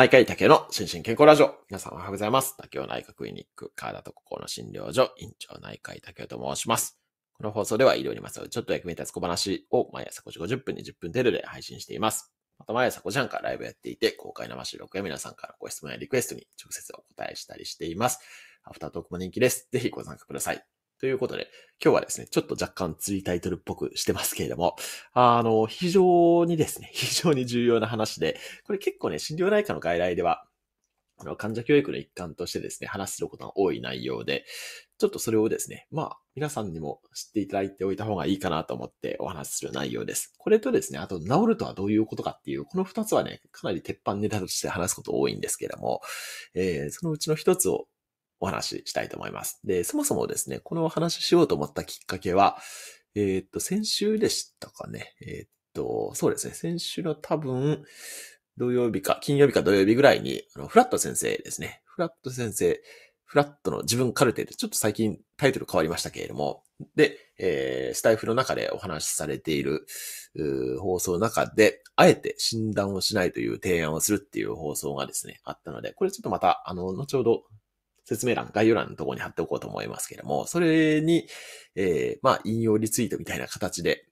内科医竹の心身健康ラジオ。皆さんおはようございます。竹雄内科クリニック、体と心の診療所、院長内科医竹雄と申します。この放送では医療にまつわるちょっと役に立つ小話を毎朝5時50分に10分程度で配信しています。また毎朝5時半からライブやっていて、公開生収録や皆さんからご質問やリクエストに直接お答えしたりしています。アフタートークも人気です。ぜひご参加ください。ということで、今日はですね、ちょっと若干釣りタイトルっぽくしてますけれども、あの、非常にですね、非常に重要な話で、これ結構ね、診療内科の外来では、あの、患者教育の一環としてですね、話することが多い内容で、ちょっとそれをですね、まあ、皆さんにも知っていただいておいた方がいいかなと思ってお話しする内容です。これとですね、あと、治るとはどういうことかっていう、この二つはね、かなり鉄板ネタとして話すこと多いんですけれども、えー、そのうちの一つをお話ししたいと思います。で、そもそもですね、このお話ししようと思ったきっかけは、えー、っと、先週でしたかね。えー、っと、そうですね、先週の多分、土曜日か、金曜日か土曜日ぐらいに、あの、フラット先生ですね。フラット先生、フラットの自分カルテで、ちょっと最近タイトル変わりましたけれども、で、えー、スタイフの中でお話しされている、放送の中で、あえて診断をしないという提案をするっていう放送がですね、あったので、これちょっとまた、あの、後ほど説明欄、概要欄のところに貼っておこうと思いますけれども、それに、えー、まあ、引用リツイートみたいな形で、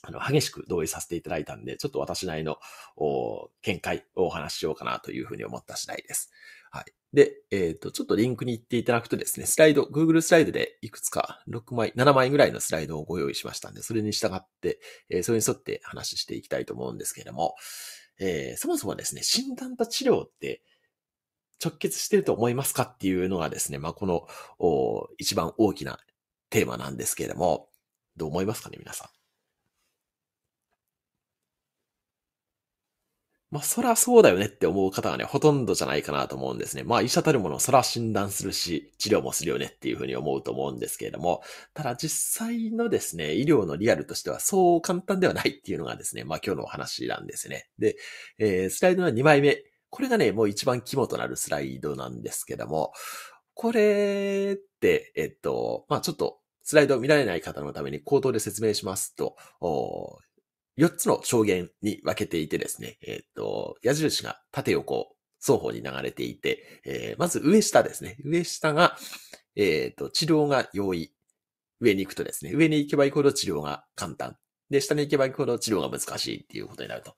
あの、激しく同意させていただいたんで、ちょっと私なりの、お見解をお話ししようかなというふうに思った次第です。はい。で、えっ、ー、と、ちょっとリンクに行っていただくとですね、スライド、Google スライドでいくつか6枚、7枚ぐらいのスライドをご用意しましたんで、それに従って、えー、それに沿って話していきたいと思うんですけれども、えー、そもそもですね、診断と治療って、直結してると思いますかっていうのがですね、まあ、この、一番大きなテーマなんですけれども、どう思いますかね、皆さん。まあ、そらそうだよねって思う方がね、ほとんどじゃないかなと思うんですね。まあ、医者たるもの、そら診断するし、治療もするよねっていうふうに思うと思うんですけれども、ただ実際のですね、医療のリアルとしてはそう簡単ではないっていうのがですね、まあ今日のお話なんですね。で、えー、スライドの2枚目これがね、もう一番肝となるスライドなんですけども、これって、えっと、まあ、ちょっとスライドを見られない方のために口頭で説明しますと、4つの証言に分けていてですね、えっと、矢印が縦横、双方に流れていて、えー、まず上下ですね。上下が、えっ、ー、と、治療が容易。上に行くとですね、上に行けば行くほど治療が簡単。で、下に行けば行くほど治療が難しいっていうことになると。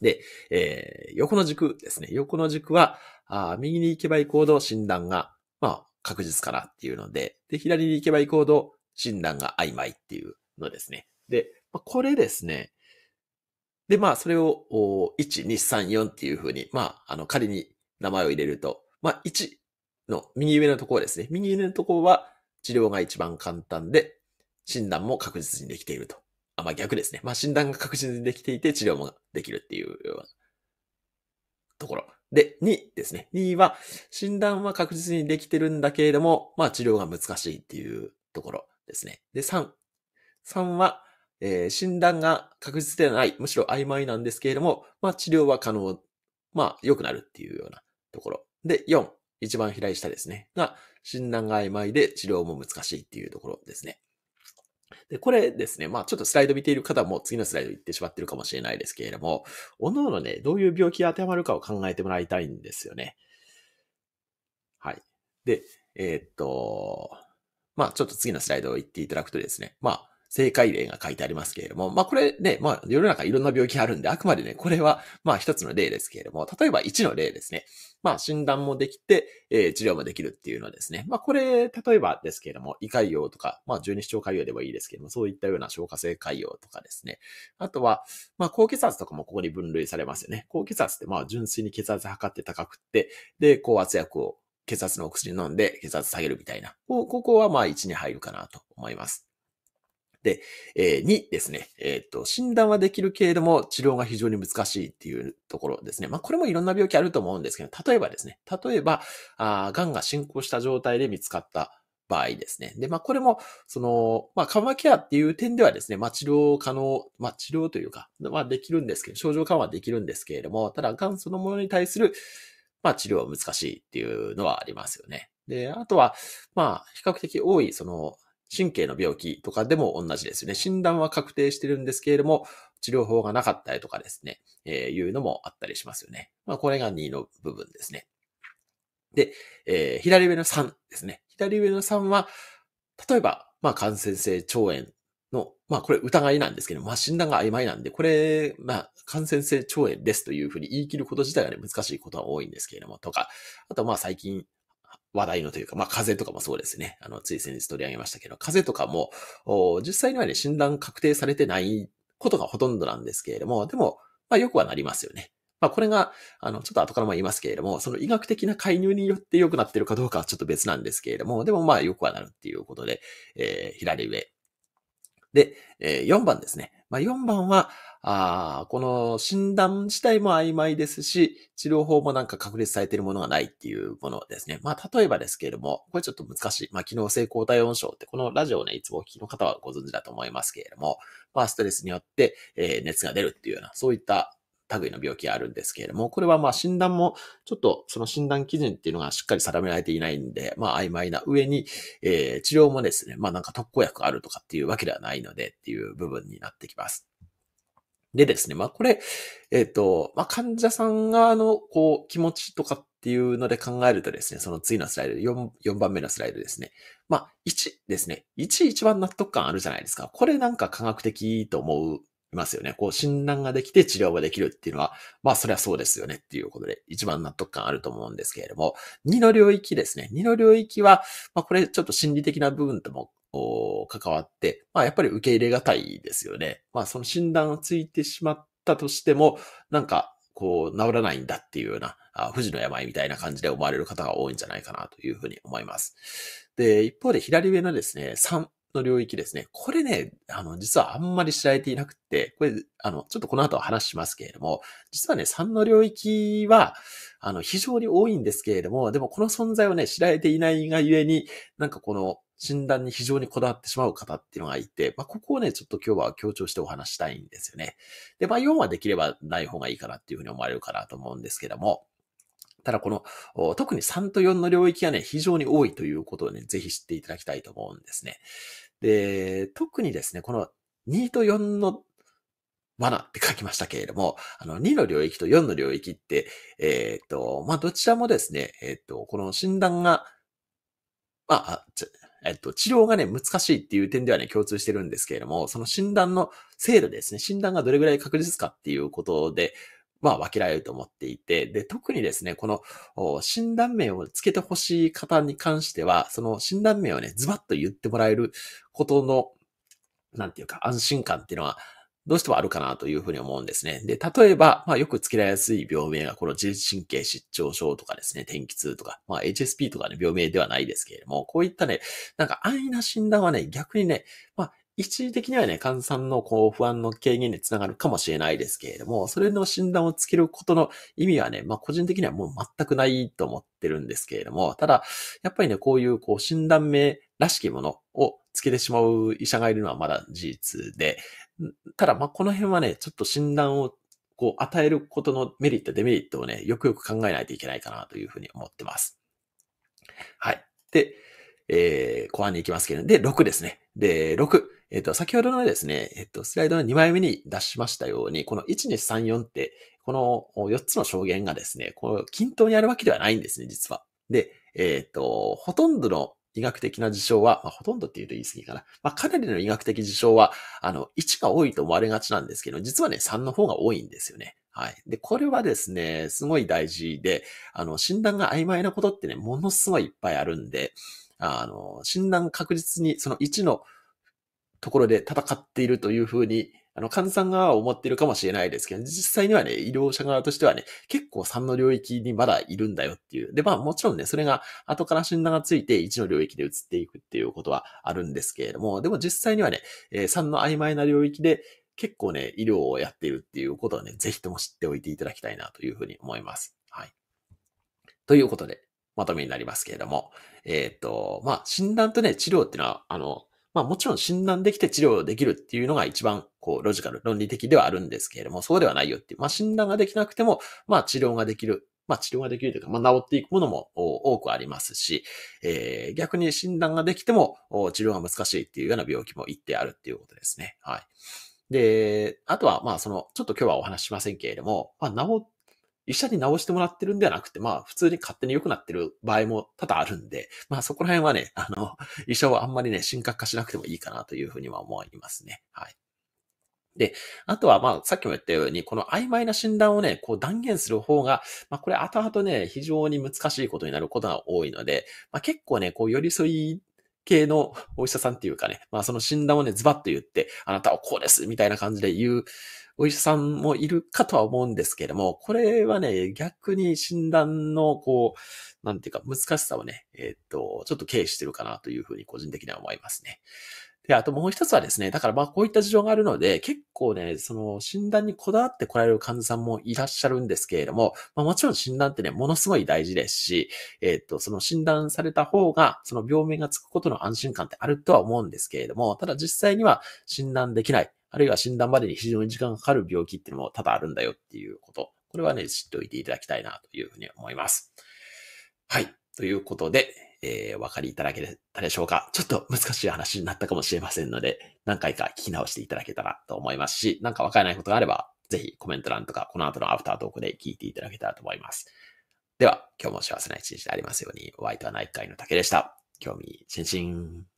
で、えー、横の軸ですね。横の軸は、あ右に行けば行こうど診断が、まあ、確実かなっていうので、で、左に行けば行こうど診断が曖昧っていうのですね。で、まあ、これですね。で、まあ、それを、1、2、3、4っていうふうに、まあ、あの、仮に名前を入れると、まあ、1の右上のところですね。右上のところは治療が一番簡単で、診断も確実にできていると。あ、まあ逆ですね。まあ診断が確実にできていて治療もできるっていうようなところ。で、2ですね。2は、診断は確実にできてるんだけれども、まあ治療が難しいっていうところですね。で、3。3は、えー、診断が確実ではない、むしろ曖昧なんですけれども、まあ治療は可能、まあ良くなるっていうようなところ。で、4。一番左下ですね。が、診断が曖昧で治療も難しいっていうところですね。で、これですね、まあちょっとスライド見ている方も次のスライド行ってしまってるかもしれないですけれども、おのおのね、どういう病気が当てはまるかを考えてもらいたいんですよね。はい。で、えー、っと、まあちょっと次のスライドを行っていただくとですね、まあ正解例が書いてありますけれども、まあこれね、まあ世の中いろんな病気あるんで、あくまでね、これはまあ一つの例ですけれども、例えば1の例ですね。まあ診断もできて、えー、治療もできるっていうのですね。まあこれ、例えばですけれども、胃潰瘍とか、まあ十二指腸潰瘍でもいいですけども、そういったような消化性潰瘍とかですね。あとは、まあ高血圧とかもここに分類されますよね。高血圧ってまあ純粋に血圧測って高くって、で、高圧薬を血圧のお薬飲んで血圧下げるみたいな。ここはまあ1に入るかなと思います。で、えー、2ですね。えっ、ー、と、診断はできるけれども、治療が非常に難しいっていうところですね。まあ、これもいろんな病気あると思うんですけど、例えばですね、例えば、あ癌が進行した状態で見つかった場合ですね。で、まあ、これも、その、まあ、緩和ケアっていう点ではですね、まあ、治療可能、まあ、治療というか、まあ、できるんですけど、症状緩和できるんですけれども、ただ、癌そのものに対する、まあ、治療は難しいっていうのはありますよね。で、あとは、まあ、比較的多い、その、神経の病気とかでも同じですよね。診断は確定してるんですけれども、治療法がなかったりとかですね、えー、いうのもあったりしますよね。まあ、これが2の部分ですね。で、えー、左上の3ですね。左上の3は、例えば、まあ、感染性腸炎の、まあ、これ疑いなんですけど、まあ、診断が曖昧なんで、これ、まあ、感染性腸炎ですというふうに言い切ること自体がね、難しいことは多いんですけれども、とか、あと、まあ、最近話題のというか、まあ、風邪とかもそうですね。あの、つい先日取り上げましたけど、風邪とかも、実際にはね、診断確定されてないことがほとんどなんですけれども、でも、まあ、よくはなりますよね。まあ、これが、あの、ちょっと後からも言いますけれども、その医学的な介入によって良くなってるかどうかはちょっと別なんですけれども、でもまあ、よくはなるっていうことで、えー、左上、で、えー、4番ですね。まあ、4番は、あこの診断自体も曖昧ですし、治療法もなんか確立されているものがないっていうものですね。まあ、例えばですけれども、これちょっと難しい。まあ、機能性抗体温症って、このラジオをね、いつもお聞きの方はご存知だと思いますけれども、まあ、ストレスによって、えー、熱が出るっていうような、そういった類の病気があるんですけれども、これはまあ診断も、ちょっとその診断基準っていうのがしっかり定められていないんで、まあ曖昧な上に、えー、治療もですね、まあなんか特効薬があるとかっていうわけではないのでっていう部分になってきます。でですね、まあこれ、えっ、ー、と、まあ患者さん側のこう気持ちとかっていうので考えるとですね、その次のスライド、4, 4番目のスライドですね。まあ1ですね。1一番納得感あるじゃないですか。これなんか科学的と思ういますよね。こう診断ができて治療ができるっていうのは、まあそりゃそうですよねっていうことで一番納得感あると思うんですけれども、2の領域ですね。2の領域は、まあこれちょっと心理的な部分とも関わって、まあやっぱり受け入れがたいですよね。まあその診断をついてしまったとしても、なんかこう、治らないんだっていうような、あ富士の病みたいな感じで思われる方が多いんじゃないかなというふうに思います。で、一方で左上のですね、3、の領域ですね。これね、あの、実はあんまり知られていなくて、これ、あの、ちょっとこの後話しますけれども、実はね、3の領域は、あの、非常に多いんですけれども、でもこの存在をね、知られていないがゆえに、なんかこの、診断に非常にこだわってしまう方っていうのがいて、まあ、ここをね、ちょっと今日は強調してお話したいんですよね。で、まあ、4はできればない方がいいかなっていうふうに思われるかなと思うんですけども、ただこの、特に3と4の領域がね、非常に多いということをね、ぜひ知っていただきたいと思うんですね。で、特にですね、この2と4の罠って書きましたけれども、あの、2の領域と4の領域って、えっ、ー、と、まあ、どちらもですね、えっ、ー、と、この診断が、まあ、えっ、と、治療がね、難しいっていう点ではね、共通してるんですけれども、その診断の精度ですね、診断がどれぐらい確実かっていうことで、まあ、分けられると思っていて、で、特にですね、この診断名をつけてほしい方に関しては、その診断名をね、ズバッと言ってもらえることの、なんていうか、安心感っていうのは、どうしてもあるかなというふうに思うんですね。で、例えば、まあよく付けられやすい病名がこの自律神経失調症とかですね、天気痛とか、まあ HSP とかの病名ではないですけれども、こういったね、なんか安易な診断はね、逆にね、まあ一時的にはね、患者さんのこう不安の軽減につながるかもしれないですけれども、それの診断をつけることの意味はね、まあ個人的にはもう全くないと思ってるんですけれども、ただ、やっぱりね、こういうこう診断名らしきものをつけてしまう医者がいるのはまだ事実で、ただ、まあこの辺はね、ちょっと診断をこう与えることのメリット、デメリットをね、よくよく考えないといけないかなというふうに思ってます。はい。で、えー、後半に行きますけれども、で、6ですね。で、6。えっ、ー、と、先ほどのですね、えっ、ー、と、スライドの2枚目に出しましたように、この1234って、この4つの証言がですね、この均等にあるわけではないんですね、実は。で、えっ、ー、と、ほとんどの医学的な事象は、まあ、ほとんどって言うと言い過ぎかな。まあ、かなりの医学的事象は、あの、1が多いと思われがちなんですけど、実はね、3の方が多いんですよね。はい。で、これはですね、すごい大事で、あの、診断が曖昧なことってね、ものすごいいっぱいあるんで、あの、診断確実に、その1のところで戦っているというふうに、あの、患者さん側は思っているかもしれないですけど、実際にはね、医療者側としてはね、結構3の領域にまだいるんだよっていう。で、まあもちろんね、それが後から診断がついて1の領域で移っていくっていうことはあるんですけれども、でも実際にはね、3の曖昧な領域で、結構ね、医療をやっているっていうことはね、ぜひとも知っておいていただきたいなというふうに思います。はい。ということで、まとめになりますけれども、えっ、ー、と、まあ、診断とね、治療っていうのは、あの、まあもちろん診断できて治療できるっていうのが一番こうロジカル、論理的ではあるんですけれども、そうではないよっていう。まあ診断ができなくても、まあ治療ができる。まあ治療ができるというか、まあ治っていくものも多くありますし、えー、逆に診断ができても治療が難しいっていうような病気も一定あるっていうことですね。はい。で、あとは、まあ、その、ちょっと今日はお話ししませんけれども、まあ、治っ医者に治してもらってるんではなくて、まあ、普通に勝手に良くなってる場合も多々あるんで、まあ、そこら辺はね、あの、医者はあんまりね、深刻化しなくてもいいかなというふうには思いますね。はい。で、あとは、まあ、さっきも言ったように、この曖昧な診断をね、こう断言する方が、まあ、これ後々ね、非常に難しいことになることが多いので、まあ、結構ね、こう、寄り添い系のお医者さんっていうかね、まあ、その診断をね、ズバッと言って、あなたはこうです、みたいな感じで言うお医者さんもいるかとは思うんですけれども、これはね、逆に診断の、こう、なんていうか、難しさをね、えー、っと、ちょっと軽視してるかなというふうに個人的には思いますね。で、あともう一つはですね、だからまあこういった事情があるので、結構ね、その診断にこだわって来られる患者さんもいらっしゃるんですけれども、まあもちろん診断ってね、ものすごい大事ですし、えー、っと、その診断された方が、その病名がつくことの安心感ってあるとは思うんですけれども、ただ実際には診断できない。あるいは診断までに非常に時間がかかる病気っていうのも多々あるんだよっていうこと。これはね、知っておいていただきたいなというふうに思います。はい。ということで、えー、お分かりいただけたでしょうかちょっと難しい話になったかもしれませんので、何回か聞き直していただけたらと思いますし、なんかわからないことがあれば、ぜひコメント欄とか、この後のアフタートークで聞いていただけたらと思います。では、今日も幸せな一日でありますように、お相手は内科医の竹でした。興味津々。